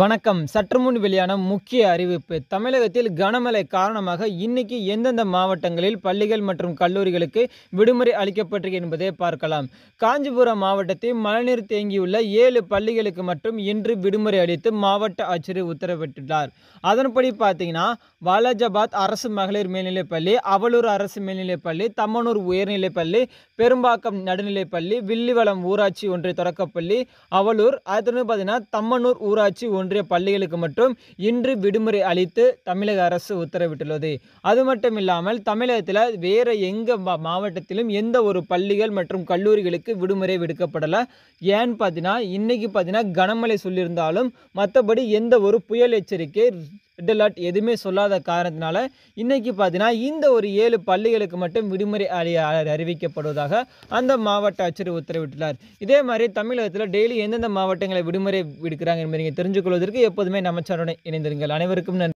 வணக்கம் சற்று முன் வெளியான முக்கிய அறிவிப்பு தமிழகத்தில் கனமழை காரணமாக இன்னைக்கு எந்தெந்த மாவட்டங்களில் பள்ளிகள் மற்றும் கல்லூரிகளுக்கு விடுமுறை அளிக்கப்பட்டிருக்கு என்பதை பார்க்கலாம் காஞ்சிபுரம் மாவட்டத்தில் மழைநீர் தேங்கியுள்ள ஏழு பள்ளிகளுக்கு மட்டும் இன்று விடுமுறை அளித்து மாவட்ட ஆட்சியர் உத்தரவிட்டுள்ளார் அதன்படி பார்த்தீங்கன்னா வாலாஜாபாத் அரசு மகளிர் மேல்நிலைப்பள்ளி அவலூர் அரசு மேல்நிலைப்பள்ளி தம்மனூர் உயர்நிலைப்பள்ளி பெரும்பாக்கம் நடுநிலைப்பள்ளி வில்லிவளம் ஊராட்சி ஒன்றிய தொடக்கப்பள்ளி அவலூர் அது பார்த்தீங்கன்னா தம்மனூர் ஊராட்சி ஒன்றிய பள்ளிகளுக்கு மட்டும் இன்று விடுமுறை அளித்து தமிழக அரசு உத்தரவிட்டுள்ளது அது மட்டும் இல்லாமல் தமிழகத்தில் வேறு எங்க மாவட்டத்திலும் எந்த ஒரு பள்ளிகள் மற்றும் கல்லூரிகளுக்கு விடுமுறை விடுக்கப்படலை ஏன் பார்த்தீங்கன்னா இன்றைக்கி பார்த்தீங்கன்னா கனமழை சொல்லியிருந்தாலும் மற்றபடி எந்த ஒரு புயல் எச்சரிக்கை ரெட் அலர்ட் எதுவுமே சொல்லாத காரணத்தினால இன்றைக்கி பார்த்தீங்கன்னா இந்த ஒரு ஏழு பள்ளிகளுக்கு மட்டும் விடுமுறை அறிவிக்கப்படுவதாக அந்த மாவட்ட ஆட்சியர் உத்தரவிட்டுள்ளார் இதே மாதிரி தமிழகத்தில் டெய்லி எந்தெந்த மாவட்டங்களை விடுமுறை விடுக்கிறாங்க என்பதை தெரிஞ்சு கொள்வதற்கு எப்போதுமே நம்ம சேனலுடன் இணைந்திருங்கள் அனைவருக்கும் நன்றி